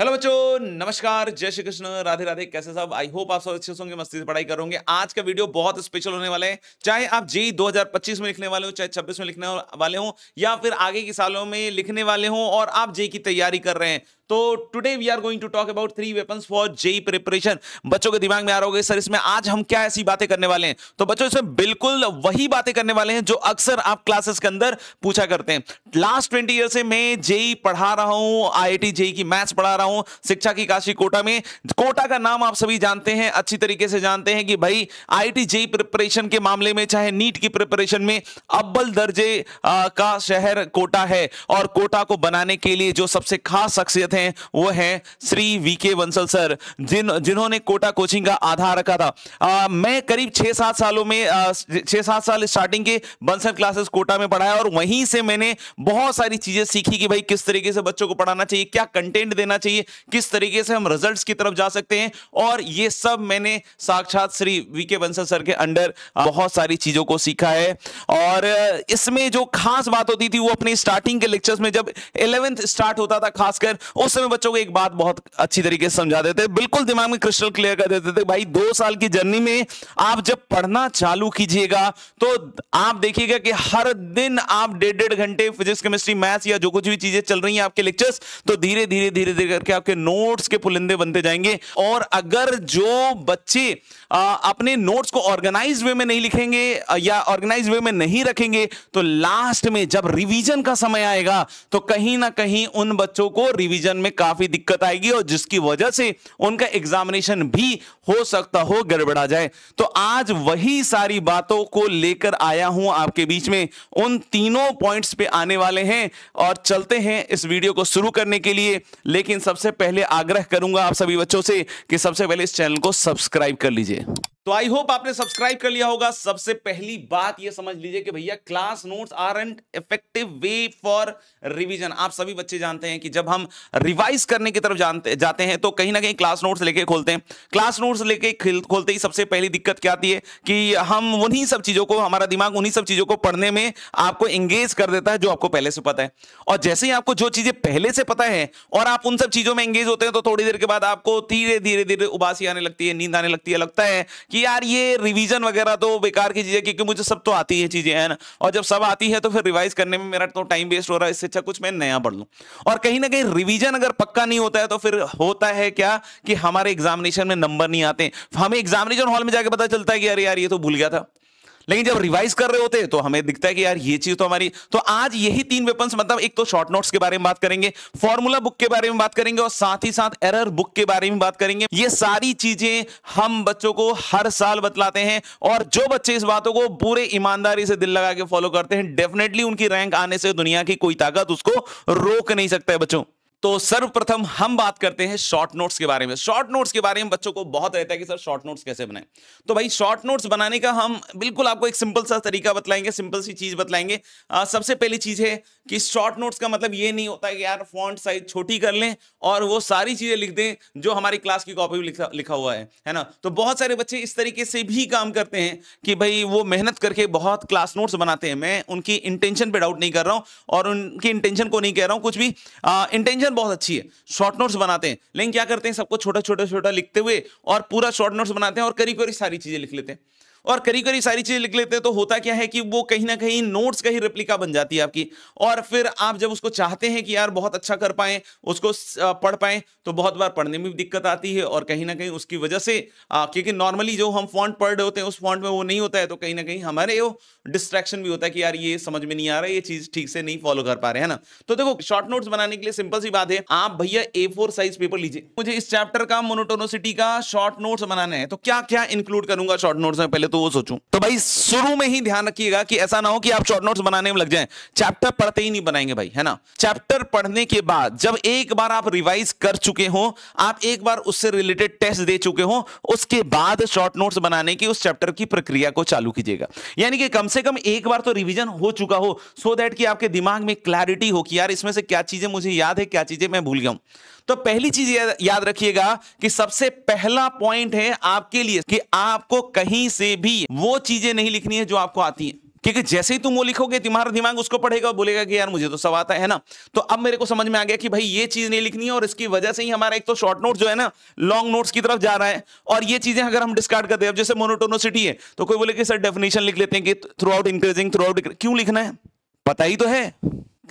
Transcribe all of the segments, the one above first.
hello बच्चों नमस्कार जय श्री कृष्ण राधे राधे कैसे साहब आई होप आप सब अच्छे होंगे मस्ती से पढ़ाई करोगे आज का वीडियो बहुत स्पेशल होने वाला है चाहे आप जी 2025 में लिखने वाले हो चाहे 26 में लिखने वाले हो या फिर आगे के सालों में लिखने वाले हो और आप जे की तैयारी कर रहे हैं तो today we are going to talk about three weapons for JEE preparation बच्चों के दिमाग में आ रहा होगा सर इसमें आज हम क्या ऐसी बातें करने वाले हैं तो बच्चों इसमें बिल्कुल वही बातें करने वाले हैं जो अक्सर आप क्लासेस के अंदर पूछा करते हैं लास्ट ट्वेंटी ईयर से मैं जेई e पढ़ा रहा हूं आई जेई की मैथ्स पढ़ा रहा हूं शिक्षा की काशी कोटा में कोटा का नाम आप सभी जानते हैं अच्छी तरीके से जानते हैं कि भाई आई जेई प्रिपरेशन के मामले में चाहे नीट की प्रिपरेशन में अब्बल दर्जे का शहर कोटा है और कोटा को बनाने के लिए जो सबसे खास शख्सियत है हैं वो है श्री वीके बंसल सर जिन जिन्होंने कोटा कोचिंग का आधार रखा था आ, मैं करीब छः सात सालों में छः सात साल स्टार्टिंग के बंसल क्लासेस कोटा में पढ़ाया और वहीं से मैंने बहुत सारी चीज़ें सीखी कि भाई किस तरीके से बच्चों को पढ़ाना चाहिए क्या कंटेंट देना चाहिए किस तरीके से हम रिजल्ट की तरफ जा सकते हैं और ये सब मैंने साक्षात श्री वी बंसल सर के अंडर बहुत सारी चीज़ों को सीखा है और इसमें जो खास बात होती थी वो अपने स्टार्टिंग के लेक्चर्स में जब इलेवेंथ स्टार्ट होता था खासकर उस उस समय बच्चों को एक बात बहुत अच्छी तरीके से समझा देते बिल्कुल दिमाग में क्रिस्टल क्लियर कर देते थे भाई दो साल की जर्नी में आप जब पढ़ना चालू कीजिएगा तो आप देखिएगा कि हर दिन आप डेढ़ डेढ़ घंटे फिजिक्स केमिस्ट्री मैथ्स या जो कुछ भी चीजें चल रही हैं आपके लेक्चर्स तो धीरे धीरे धीरे धीरे करके आपके नोट्स के पुलिंदे बनते जाएंगे और अगर जो बच्चे अपने नोट्स को ऑर्गेनाइज वे में नहीं लिखेंगे या ऑर्गेनाइज वे में नहीं रखेंगे तो लास्ट में जब रिवीजन का समय आएगा तो कहीं ना कहीं उन बच्चों को रिवीजन में काफी दिक्कत आएगी और जिसकी वजह से उनका एग्जामिनेशन भी हो सकता हो गड़बड़ा जाए तो आज वही सारी बातों को लेकर आया हूं आपके बीच में उन तीनों पॉइंट्स पे आने वाले हैं और चलते हैं इस वीडियो को शुरू करने के लिए लेकिन सबसे पहले आग्रह करूंगा आप सभी बच्चों से कि सबसे पहले इस चैनल को सब्सक्राइब कर लीजिए तो आई होप आपने सब्सक्राइब कर लिया होगा सबसे पहली बात यह समझ लीजिए कि भैया class notes are and effective way for revision आप सभी बच्चे जानते हैं कि जब हम रिवाइज करने की तरफ जानते जाते हैं तो कहीं ना कहीं क्लास नोट्स लेके खोलते हैं क्लास नोट्स लेके खोलते ही सबसे पहली दिक्कत क्या आती है कि हम उन्हीं सब चीजों को हमारा दिमाग उन्हीं सब चीजों को पढ़ने में आपको एंगेज कर देता है जो आपको पहले से पता है और जैसे ही आपको जो चीजें पहले से पता है और आप उन सब चीजों में एंगेज होते हैं तो थोड़ी देर के बाद आपको धीरे धीरे धीरे उबासी आने लगती है नींद आने लगती है लगता है कि यार ये रिवीजन वगैरह तो बेकार की चीज़ है क्योंकि मुझे सब तो आती है चीज़ें है ना और जब सब आती है तो फिर रिवाइज करने में मेरा तो टाइम वेस्ट हो रहा है इससे अच्छा कुछ मैं नया पढ़ लूँ और कहीं ना कहीं रिविजन अगर पक्का नहीं होता है तो फिर होता है क्या कि हमारे एग्जामिनेशन में नंबर नहीं आते हमें एग्जामिनेशन हॉल में जाकर पता चलता है कि अरे यार ये तो भूल गया था लेकिन जब रिवाइज कर रहे होते तो हमें दिखता है कि यार ये चीज तो हमारी तो आज यही तीन वेपन मतलब एक तो शॉर्ट नोट्स के बारे में बात करेंगे फॉर्मूला बुक के बारे में बात करेंगे और साथ ही साथ एरर बुक के बारे में बात करेंगे ये सारी चीजें हम बच्चों को हर साल बतलाते हैं और जो बच्चे इस बातों को पूरे ईमानदारी से दिल लगा के फॉलो करते हैं डेफिनेटली उनकी रैंक आने से दुनिया की कोई ताकत उसको रोक नहीं सकता है बच्चों तो सर्वप्रथम हम बात करते हैं शॉर्ट नोट्स के बारे में शॉर्ट नोट्स के बारे में बच्चों को बहुत रहता है कि सर शॉर्ट नोट्स कैसे बनाएं तो भाई शॉर्ट नोट्स बनाने का हम बिल्कुल आपको एक सिंपल सा तरीका बतलाएंगे सिंपल सी चीज बतलाएंगे आ, सबसे पहली चीज है कि शॉर्ट नोट्स का मतलब ये नहीं होता कि यार फॉन्ट साइज छोटी कर लें और वो सारी चीजें लिख दें जो हमारी क्लास की कॉपी में लिखा, लिखा हुआ है है ना तो बहुत सारे बच्चे इस तरीके से भी काम करते हैं कि भाई वो मेहनत करके बहुत क्लास नोट्स बनाते हैं मैं उनकी इंटेंशन पे डाउट नहीं कर रहा हूं और उनकी इंटेंशन को नहीं कह रहा हूं कुछ भी इंटेंशन प्रिपरेशन बहुत अच्छी है शॉर्ट नोट्स बनाते हैं लेकिन क्या करते हैं सबको छोटा छोटा छोटा लिखते हुए और पूरा शॉर्ट नोट्स बनाते हैं और करीब करीब सारी चीज़ें लिख लेते हैं और करी करी सारी चीजें लिख लेते हैं तो होता क्या है कि वो कहीं ना कहीं नोट्स का ही रिप्लिका बन जाती है आपकी और फिर आप जब उसको चाहते हैं कि यार बहुत अच्छा कर पाए उसको पढ़ पाए तो बहुत बार पढ़ने में भी दिक्कत आती है और कहीं ना कहीं उसकी वजह से क्योंकि नॉर्मली जो हम फॉन्ट पढ़ रहे होते हैं उस फॉन्ट में वो नहीं होता है तो कहीं ना कहीं हमारे वो डिस्ट्रैक्शन भी होता है कि यार ये समझ में नहीं आ रहा है ये चीज ठीक से नहीं फॉलो कर पा रहे हैं ना तो देखो शॉर्ट नोट्स बनाने के लिए सिंपल सी बात है आप भैया ए साइज पेपर लीजिए मुझे इस चैप्टर का मोनोटोनोसिटी का शॉर्ट नोट्स बनाना है तो क्या क्या इंक्लूड करूंगा शॉर्ट नोट्स में पहले तो तो वो सोचूं तो भाई शुरू में ही ध्यान रखिएगा कि ऐसा ना हो कि आप शॉर्ट नोट्स बनाने में लग जाएं चैप्टर पढ़ते ही नहीं बनाएंगे भाई है ना चैप्टर पढ़ने के बाद जब एक बार आप रिवाइज कर चुके हो आप एक बार उससे रिलेटेड टेस्ट दे चुके हो उसके बाद शॉर्ट नोट्स बनाने की उस चैप्टर की प्रक्रिया को चालू कीजिएगा यानी कि कम से कम एक बार तो रिविजन हो चुका हो सो so दैट कि आपके दिमाग में क्लैरिटी हो कि यार इसमें से क्या चीजें मुझे याद है क्या चीजें मैं भूल गया हूं तो पहली चीज याद रखिएगा कि सबसे पहला पॉइंट है आपके लिए कि आपको कहीं से भी वो चीजें नहीं लिखनी है जो आपको आती है क्योंकि जैसे ही तुम वो लिखोगे तुम्हारा दिमाग उसको पढ़ेगा और बोलेगा कि यार मुझे तो सब आता है ना तो अब मेरे को समझ में आ गया कि भाई ये चीज नहीं लिखनी है और इसकी वजह से ही हमारा एक तो शॉर्ट नोट जो है ना लॉन्ग नोट्स की तरफ जा रहा है और ये चीजें अगर हम डिस्कार्ड करते हैं अब जैसे मोनोटोनोसिटी है तो कोई बोले कि सर डेफिनेशन लिख लेते हैं कि throughout increasing throughout क्यों लिखना है पता ही तो है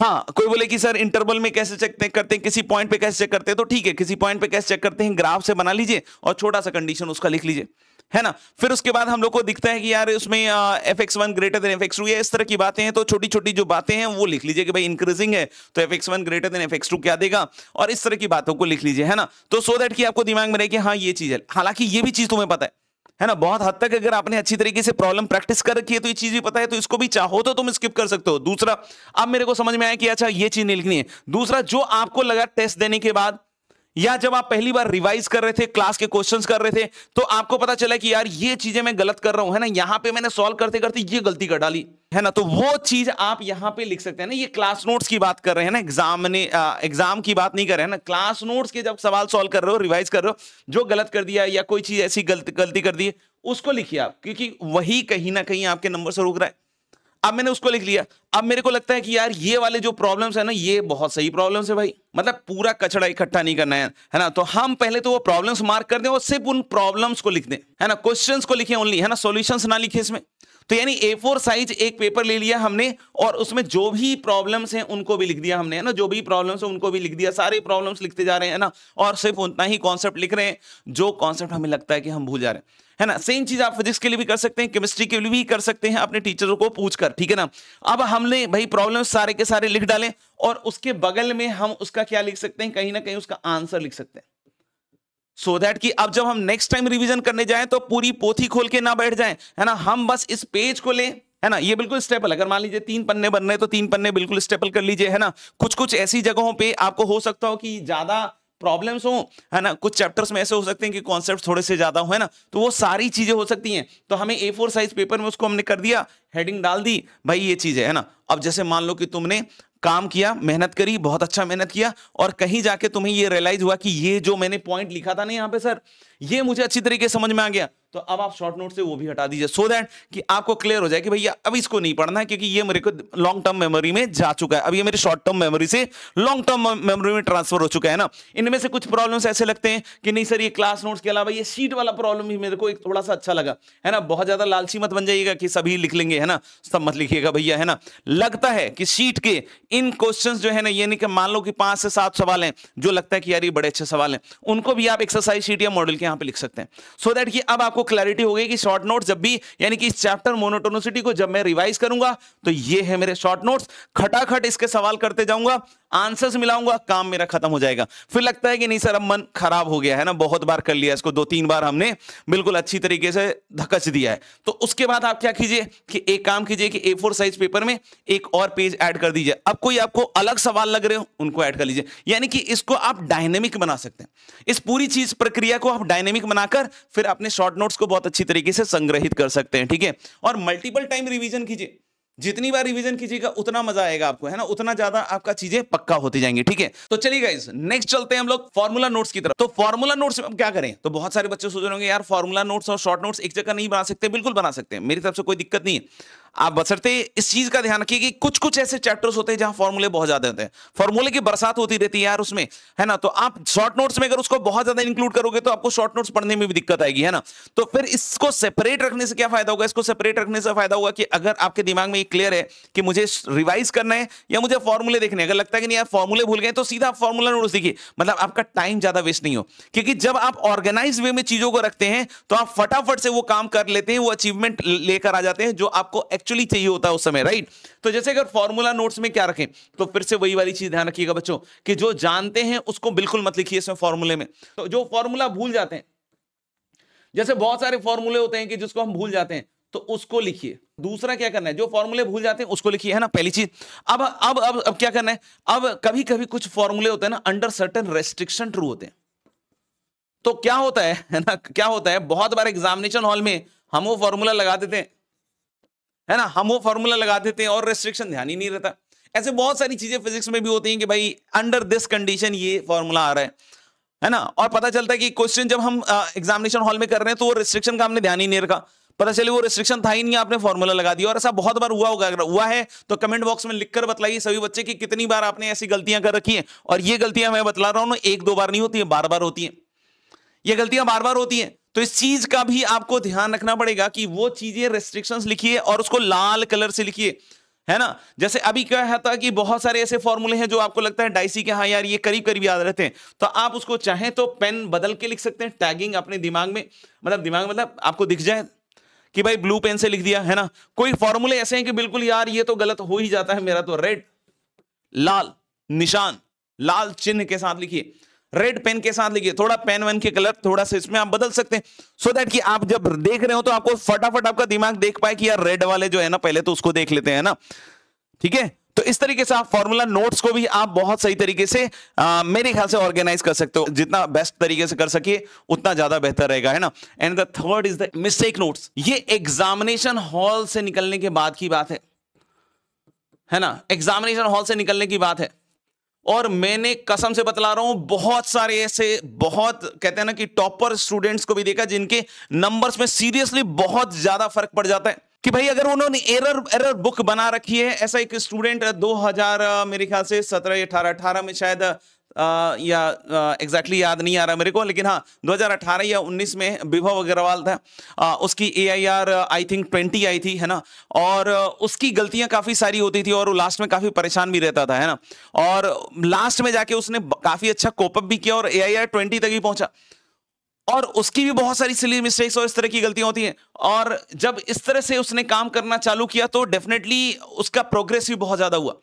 हाँ कोई बोले कि सर इंटरवल में कैसे चेक करते हैं किसी पॉइंट पे कैसे चेक करते हैं तो ठीक है किसी पॉइंट पे कैसे चेक करते हैं ग्राफ से बना लीजिए और छोटा सा कंडीशन उसका लिख लीजिए है ना फिर उसके बाद हम लोग को दिखता है कि यार उसमें F X one greater than F X two या इस तरह की बातें हैं तो छोटी छोटी जो बातें हैं वो लिख लीजिए कि भाई इंक्रीजिंग है तो F X one greater than F X two क्या देगा और इस तरह की बातों को लिख लीजिए है ना तो सो so दैट कि आपको दिमाग में रहे कि हाँ ये चीज है हालांकि ये भी चीज तुम्हें पता है है ना बहुत हद तक अगर आपने अच्छी तरीके से प्रॉब्लम प्रैक्टिस कर रखी है तो ये चीज भी पता है तो इसको भी चाहो तो तुम स्किप कर सकते हो दूसरा अब मेरे को समझ में आया कि अच्छा ये चीज नहीं लिखनी है दूसरा जो आपको लगा टेस्ट देने के बाद या जब आप पहली बार रिवाइज कर रहे थे क्लास के क्वेश्चंस कर रहे थे तो आपको पता चला कि यार ये चीजें मैं गलत कर रहा हूं है ना यहां पे मैंने सॉल्व करते करते ये गलती कर डाली है ना तो वो चीज आप यहां पे लिख सकते हैं ना ये क्लास नोट्स की बात कर रहे हैं ना एग्जाम ने एग्जाम की बात नहीं कर रहे हैं ना क्लास नोट्स के जब सवाल सॉल्व कर रहे हो रिवाइज कर रहे हो जो गलत कर दिया या कोई चीज ऐसी गलत गलती कर दी उसको लिखिए आप क्योंकि वही कहीं ना कहीं आपके नंबर से रोक रहा है अब मैंने उसको लिख लिया अब मेरे को लगता है कि यार ये वाले जो प्रॉब्लम्स है ना ये बहुत सही प्रॉब्लम्स है भाई मतलब पूरा कचड़ा इकट्ठा नहीं करना है है ना तो हम पहले तो वो प्रॉब्लम्स मार्क कर दें और सिर्फ उन प्रॉब्लम्स को लिख दें है ना क्वेश्चंस को लिखें ओनली है ना सॉल्यूशंस ना लिखे इसमें तो यानी ए फोर साइज एक पेपर ले लिया हमने और उसमें जो भी प्रॉब्लम्स हैं उनको भी लिख दिया हमने है ना जो भी प्रॉब्लम्स हैं उनको भी लिख दिया सारे प्रॉब्लम्स लिखते जा रहे हैं ना और सिर्फ उतना ही कॉन्सेप्ट लिख रहे हैं जो कॉन्सेप्ट हमें लगता है कि हम भूल जा रहे हैं है ना सेम चीज आप फिजिक्स के लिए भी कर सकते हैं केमिस्ट्री के लिए भी कर सकते हैं अपने टीचरों को पूछकर ठीक है ना अब हमने भाई प्रॉब्लम सारे के सारे लिख डाले और उसके बगल में हम उसका क्या लिख सकते हैं कहीं ना कहीं उसका आंसर लिख सकते हैं सो so दैट कि अब जब हम नेक्स्ट टाइम रिवीजन करने जाएं तो पूरी पोथी खोल के ना बैठ जाएं है ना हम बस इस पेज को लें है ना ये बिल्कुल स्टेपल अगर मान लीजिए तीन पन्ने बन रहे तो तीन पन्ने बिल्कुल स्टेपल कर लीजिए है ना कुछ कुछ ऐसी जगहों पे आपको हो सकता हो कि ज्यादा प्रॉब्लम्स हो है ना कुछ चैप्टर्स में ऐसे हो सकते हैं कि कॉन्सेप्ट थोड़े से ज्यादा हो है ना तो वो सारी चीजें हो सकती हैं तो हमें ए फोर साइज पेपर में उसको हमने कर दिया हेडिंग डाल दी भाई ये चीज है ना अब जैसे मान लो कि तुमने काम किया मेहनत करी बहुत अच्छा मेहनत किया और कहीं जाके तुम्हें ये रियलाइज हुआ कि ये जो मैंने पॉइंट लिखा था ना यहाँ पे सर ये मुझे अच्छी तरीके समझ में आ गया तो अब आप शॉर्ट नोट से वो भी हटा दीजिए सो दैट कि आपको क्लियर हो जाए कि भैया अब इसको नहीं पढ़ना है क्योंकि ये मेरे को लॉन्ग टर्म मेमोरी में जा चुका है अब ये मेरे शॉर्ट टर्म मेमोरी से लॉन्ग टर्म मेमोरी में ट्रांसफर हो चुका है ना इनमें से कुछ प्रॉब्लम्स ऐसे लगते हैं कि नहीं सर ये क्लास नोट्स के अलावा ये सीट वाला प्रॉब्लम भी मेरे को एक थोड़ा सा अच्छा लगा है ना बहुत ज्यादा लालची मत बन जाइएगा कि सभी लिख लेंगे है ना सब मत लिखिएगा भैया है ना लगता है कि शीट के इन क्वेश्चन जो है ना ये नहीं कि मान लो कि पांच से सात सवाल हैं जो लगता है कि यार ये बड़े अच्छे सवाल हैं उनको भी आप एक्सरसाइज शीट या मॉडल के यहाँ पे लिख सकते हैं सो दैट कि अब आपको आपको क्लैरिटी होगी कि शॉर्ट नोट जब भी यानी कि इस चैप्टर मोनोटोनोसिटी को जब मैं रिवाइज करूंगा तो ये है मेरे शॉर्ट नोट्स खटाखट इसके सवाल करते जाऊंगा आंसर्स मिलाऊंगा काम मेरा खत्म हो जाएगा फिर लगता है कि नहीं सर अब मन खराब हो गया है ना बहुत बार कर लिया इसको दो तीन बार हमने बिल्कुल अच्छी तरीके से धकच दिया है तो उसके बाद आप क्या कीजिए कि एक काम कीजिए कि ए फोर साइज पेपर में एक और पेज ऐड कर दीजिए अब कोई आपको अलग सवाल लग रहे हो उनको ऐड कर लीजिए यानी कि इसको आप डायनेमिक बना सकते हैं इस पूरी चीज प्रक्रिया को आप डायनेमिक बनाकर फिर अपने शॉर्ट नोट नोट्स को बहुत अच्छी तरीके से संग्रहित कर सकते हैं ठीक है और मल्टीपल टाइम रिविजन कीजिए जितनी बार रिवीजन कीजिएगा उतना मजा आएगा आपको है ना उतना ज्यादा आपका चीजें पक्का होती जाएंगी ठीक है तो चलिए गाइज नेक्स्ट चलते हैं हम लोग फॉर्मूला नोट्स की तरफ तो फॉर्मूला नोट्स में हम क्या करें तो बहुत सारे बच्चे सोच रहे होंगे यार फॉर्मूला नोट्स और शॉर्ट नोट्स एक जगह नहीं बना सकते बिल्कुल बना सकते हैं मेरी तरफ से कोई दिक्कत नहीं है आप बसरते इस चीज का ध्यान रखिए कि कुछ कुछ ऐसे चैप्टर्स होते हैं जहां फॉर्मूले बहुत ज्यादा होते हैं फॉर्मूले की बरसात होती रहती है यार उसमें है ना तो आप शॉर्ट नोट्स में अगर उसको बहुत ज्यादा इंक्लूड करोगे तो आपको शॉर्ट नोट्स पढ़ने में भी दिक्कत आएगी है ना तो फिर इसको सेपरेट रखने से क्या फायदा होगा इसको सेपरेट रखने से फायदा होगा कि अगर आपके दिमाग में ये क्लियर है कि मुझे रिवाइज करना है या मुझे फॉर्मूले देखने अगर लगता है कि नहीं यार फॉर्मूले भूल गए तो सीधा आप फॉर्मूला नोट देखिए मतलब आपका टाइम ज्यादा वेस्ट नहीं हो क्योंकि जब आप ऑर्गेनाइज वे में चीजों को रखते हैं तो आप फटाफट से वो काम कर लेते हैं वो अचीवमेंट लेकर आ जाते हैं जो आपको एक्चुअली चाहिए होता है उस समय राइट तो जैसे अगर फॉर्मूला नोट्स में क्या रखें तो फिर से वही वाली चीज ध्यान रखिएगा बच्चों कि जो जानते हैं उसको बिल्कुल मत लिखिए इसमें फॉर्मूले में तो जो फॉर्मूला भूल जाते हैं जैसे बहुत सारे फॉर्मूले होते हैं कि जिसको हम भूल जाते हैं तो उसको लिखिए दूसरा क्या करना है जो फॉर्मूले भूल जाते हैं उसको लिखिए है ना पहली चीज अब अब अब अब क्या करना है अब कभी कभी कुछ फॉर्मूले होते हैं ना अंडर सर्टन रेस्ट्रिक्शन ट्रू होते हैं तो क्या होता है ना क्या होता है बहुत बार एग्जामिनेशन हॉल में हम वो फॉर्मूला लगा देते हैं है ना हम वो फॉर्मूला लगा देते हैं और रेस्ट्रिक्शन ध्यान ही नहीं रहता ऐसे बहुत सारी चीजें फिजिक्स में भी होती हैं कि भाई अंडर दिस कंडीशन ये फॉर्मूला आ रहा है है ना और पता चलता है कि क्वेश्चन जब हम एग्जामिनेशन हॉल में कर रहे हैं तो वो रिस्ट्रिक्शन का हमने ध्यान ही नहीं रखा पता चले वो रिस्ट्रिक्शन था ही नहीं आपने फॉर्मूला लगा दिया और ऐसा बहुत बार हुआ होगा अगर हुआ है तो कमेंट बॉक्स में लिखकर बतलाइए सभी बच्चे कि कितनी बार आपने ऐसी गलतियां कर रखी हैं और ये गलतियां मैं बता रहा हूं ना एक दो बार नहीं होती है बार बार होती है ये गलतियां बार बार होती हैं तो इस चीज का भी आपको ध्यान रखना पड़ेगा कि वो चीजें रेस्ट्रिक्शंस लिखिए और उसको लाल कलर से लिखिए है ना जैसे अभी क्या है था कि बहुत सारे ऐसे फॉर्मूले हैं जो आपको लगता है डाइसी के हाँ यार ये करीब करीब याद रहते हैं तो आप उसको चाहे तो पेन बदल के लिख सकते हैं टैगिंग अपने दिमाग में मतलब दिमाग मतलब आपको दिख जाए कि भाई ब्लू पेन से लिख दिया है ना कोई फॉर्मूले ऐसे हैं कि बिल्कुल यार ये तो गलत हो ही जाता है मेरा तो रेड लाल निशान लाल चिन्ह के साथ लिखिए रेड पेन के साथ लिखिए थोड़ा पेन वेन के कलर थोड़ा सा इसमें आप बदल सकते हैं सो so दैट कि आप जब देख रहे हो तो आपको फटाफट आपका दिमाग देख पाए कि यार रेड वाले जो है ना पहले तो उसको देख लेते हैं ना ठीक है तो इस तरीके से आप फॉर्मूला नोट्स को भी आप बहुत सही तरीके से आ, मेरे ख्याल से ऑर्गेनाइज कर सकते हो जितना बेस्ट तरीके से कर सकिए उतना ज्यादा बेहतर रहेगा है ना and the third is the mistake notes ये एग्जामिनेशन हॉल से निकलने के बाद की बात है है ना एग्जामिनेशन हॉल से निकलने की बात है और मैंने कसम से बतला रहा हूं बहुत सारे ऐसे बहुत कहते हैं ना कि टॉपर स्टूडेंट्स को भी देखा जिनके नंबर्स में सीरियसली बहुत ज्यादा फर्क पड़ जाता है कि भाई अगर उन्होंने एरर एरर बुक बना रखी है ऐसा एक स्टूडेंट 2000 मेरे ख्याल से 17 या 18 18 में शायद या एग्जैक्टली याद नहीं आ रहा मेरे को लेकिन हाँ 2018 या 19 में विभव अग्रवाल था आ, उसकी ए आई थिंक 20 आई थी है ना और उसकी गलतियां काफ़ी सारी होती थी और वो लास्ट में काफ़ी परेशान भी रहता था है ना और लास्ट में जाके उसने काफ़ी अच्छा कोपअप भी किया और आर ट्वेंटी तक ही पहुंचा और उसकी भी बहुत सारी सिली मिस्टेक्स और इस तरह की गलतियां होती हैं और जब इस तरह से उसने काम करना चालू किया तो डेफिनेटली उसका प्रोग्रेस भी बहुत ज़्यादा हुआ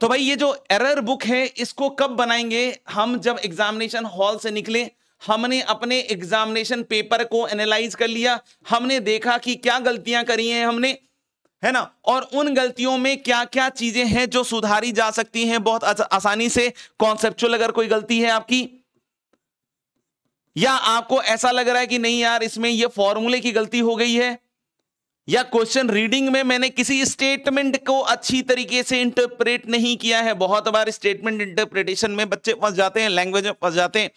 तो भाई ये जो एरर बुक है इसको कब बनाएंगे हम जब एग्जामिनेशन हॉल से निकले हमने अपने एग्जामिनेशन पेपर को एनालाइज कर लिया हमने देखा कि क्या गलतियां करी हैं हमने है ना और उन गलतियों में क्या क्या चीजें हैं जो सुधारी जा सकती हैं बहुत आसानी से कॉन्सेप्चुअल अगर कोई गलती है आपकी या आपको ऐसा लग रहा है कि नहीं यार इसमें यह फॉर्मूले की गलती हो गई है या क्वेश्चन रीडिंग में मैंने किसी स्टेटमेंट को अच्छी तरीके से इंटरप्रेट नहीं किया है बहुत बार स्टेटमेंट इंटरप्रिटेशन में बच्चे फंस जाते हैं लैंग्वेज में फंस जाते हैं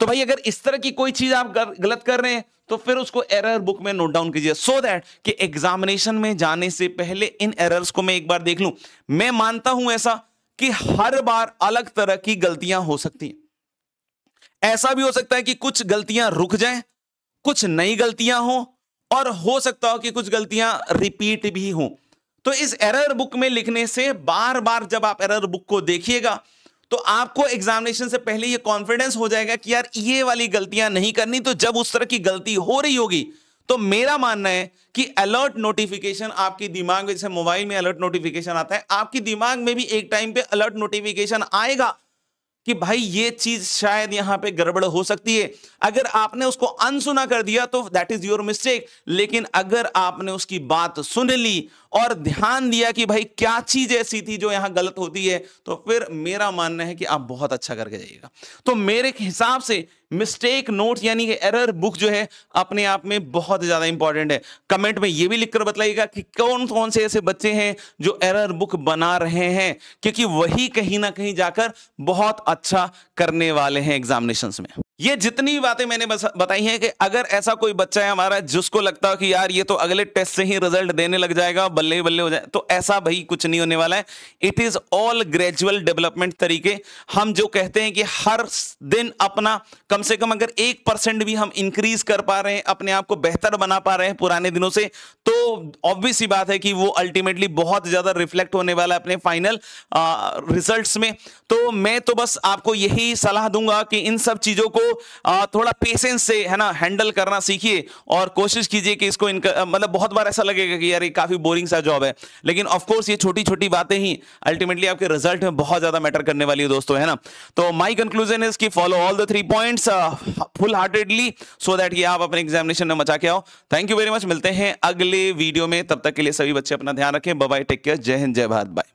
तो भाई अगर इस तरह की कोई चीज आप गलत कर रहे हैं तो फिर उसको एरर बुक में नोट डाउन कीजिए सो दैट कि एग्जामिनेशन में जाने से पहले इन एरर्स को मैं एक बार देख लूं मैं मानता हूं ऐसा कि हर बार अलग तरह की गलतियां हो सकती हैं ऐसा भी हो सकता है कि कुछ गलतियां रुक जाएं कुछ नई गलतियां हों और हो सकता हो कि कुछ गलतियां रिपीट भी हो तो इस एरर बुक में लिखने से बार बार जब आप एरर बुक को देखिएगा तो आपको एग्जामिनेशन से पहले ये कॉन्फिडेंस हो जाएगा कि यार ये वाली गलतियां नहीं करनी तो जब उस तरह की गलती हो रही होगी तो मेरा मानना है कि अलर्ट नोटिफिकेशन आपके दिमाग में जैसे मोबाइल में अलर्ट नोटिफिकेशन आता है आपके दिमाग में भी एक टाइम पे अलर्ट नोटिफिकेशन आएगा कि भाई ये चीज शायद यहां पे गड़बड़ हो सकती है अगर आपने उसको अनसुना कर दिया तो दैट इज योर मिस्टेक लेकिन अगर आपने उसकी बात सुन ली और ध्यान दिया कि भाई क्या चीज ऐसी थी जो यहां गलत होती है तो फिर मेरा मानना है कि आप बहुत अच्छा करके जाइएगा तो मेरे हिसाब से मिस्टेक नोट यानी कि एरर बुक जो है अपने आप में बहुत ज्यादा इंपॉर्टेंट है कमेंट में ये भी लिखकर बताइएगा कि कौन कौन से ऐसे बच्चे हैं जो एरर बुक बना रहे हैं क्योंकि वही कहीं ना कहीं जाकर बहुत अच्छा करने वाले हैं एग्जामिनेशन में ये जितनी बातें मैंने बताई हैं कि अगर ऐसा कोई बच्चा है हमारा जिसको लगता है कि यार ये तो अगले टेस्ट से ही रिजल्ट देने लग जाएगा बल्ले ही बल्ले हो जाए तो ऐसा भाई कुछ नहीं होने वाला है it is all gradual development तरीके हम जो कहते हैं कि हर दिन अपना कम से कम अगर एक परसेंट भी हम इंक्रीज कर पा रहे हैं अपने आप को बेहतर बना पा रहे हैं पुराने दिनों से तो ऑब्वियस ही बात है कि वो अल्टीमेटली बहुत ज्यादा रिफ्लेक्ट होने वाला है अपने फाइनल रिजल्ट में तो मैं तो बस आपको यही सलाह दूंगा कि इन सब चीजों को आ, थोड़ा पेशेंस से है ना हैंडल करना सीखिए और कोशिश कीजिए कि इसको मतलब बहुत बार ऐसा लगेगा कि यार ये काफी बोरिंग सा जॉब है लेकिन ऑफकोर्स ये छोटी छोटी बातें ही अल्टीमेटली आपके रिजल्ट में बहुत ज्यादा मैटर करने वाली है दोस्तों है ना तो माई कंक्लूजन इज की follow all the three points full heartedly so that ये आप अपने एग्जामिनेशन में मचा के आओ थैंक यू वेरी मच मिलते हैं अगले वीडियो में तब तक के लिए सभी बच्चे अपना ध्यान रखें बाय टेक केयर जय हिंद जय भारत बाय